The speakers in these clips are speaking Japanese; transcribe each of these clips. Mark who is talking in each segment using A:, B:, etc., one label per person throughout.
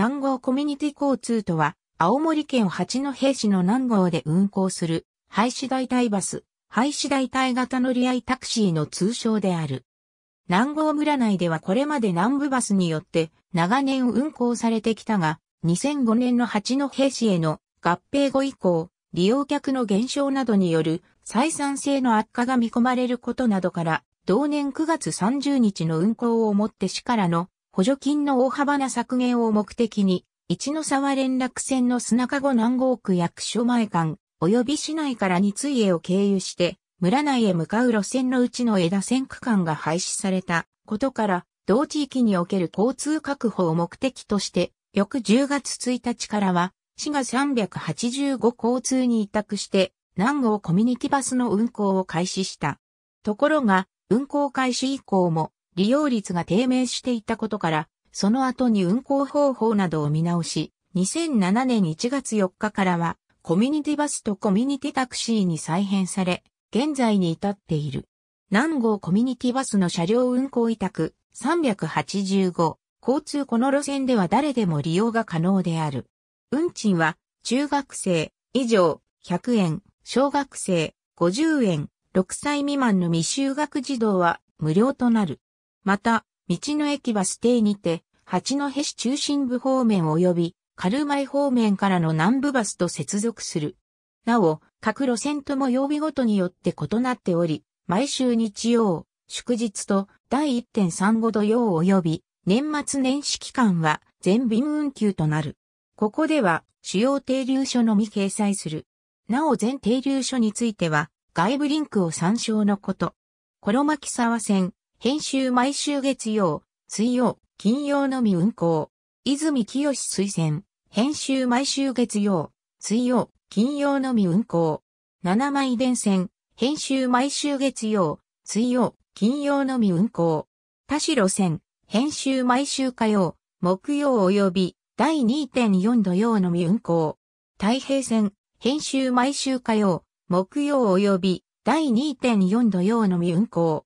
A: 南郷コミュニティ交通とは、青森県八戸市の南郷で運行する、廃止代替バス、廃止代替型乗り合いタクシーの通称である。南郷村内ではこれまで南部バスによって長年運行されてきたが、2005年の八戸市への合併後以降、利用客の減少などによる採算性の悪化が見込まれることなどから、同年9月30日の運行をもって市からの補助金の大幅な削減を目的に、一の沢連絡船の砂籠南郷区役所前間、及び市内から三つへを経由して、村内へ向かう路線のうちの枝線区間が廃止されたことから、同地域における交通確保を目的として、翌10月1日からは、市が385交通に委託して、南郷コミュニティバスの運行を開始した。ところが、運行開始以降も、利用率が低迷していたことから、その後に運行方法などを見直し、2007年1月4日からは、コミュニティバスとコミュニティタクシーに再編され、現在に至っている。南郷コミュニティバスの車両運行委託385、交通この路線では誰でも利用が可能である。運賃は、中学生以上100円、小学生50円、6歳未満の未就学児童は無料となる。また、道の駅バス停にて、八戸市中心部方面及び、軽前方面からの南部バスと接続する。なお、各路線とも曜日ごとによって異なっており、毎週日曜、祝日と第1.35度曜及び年末年始期間は全便運休となる。ここでは主要停留所のみ掲載する。なお全停留所については外部リンクを参照のこと。コロマキ沢線、編集毎週月曜、水曜、金曜のみ運行。泉清推薦。編集毎週月曜、水曜、金曜のみ運行。七枚電線。編集毎週月曜、水曜、金曜のみ運行。田代線。編集毎週火曜、木曜及び第2.4土曜のみ運行。太平線。編集毎週火曜、木曜及び第2.4土曜のみ運行。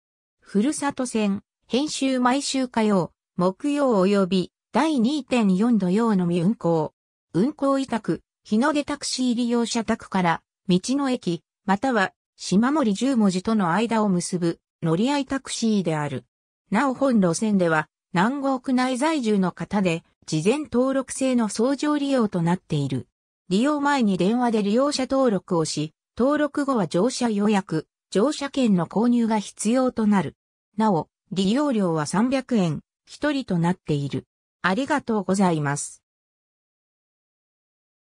A: ふるさと戦、編集毎週火曜、木曜及び第2.4土曜のみ運行。運行委託、日の出タクシー利用者宅から、道の駅、または、島森十文字との間を結ぶ、乗り合いタクシーである。なお本路線では、南国内在住の方で、事前登録制の相乗利用となっている。利用前に電話で利用者登録をし、登録後は乗車予約、乗車券の購入が必要となる。なお、利用料は300円、一人となっている。ありがとうございます。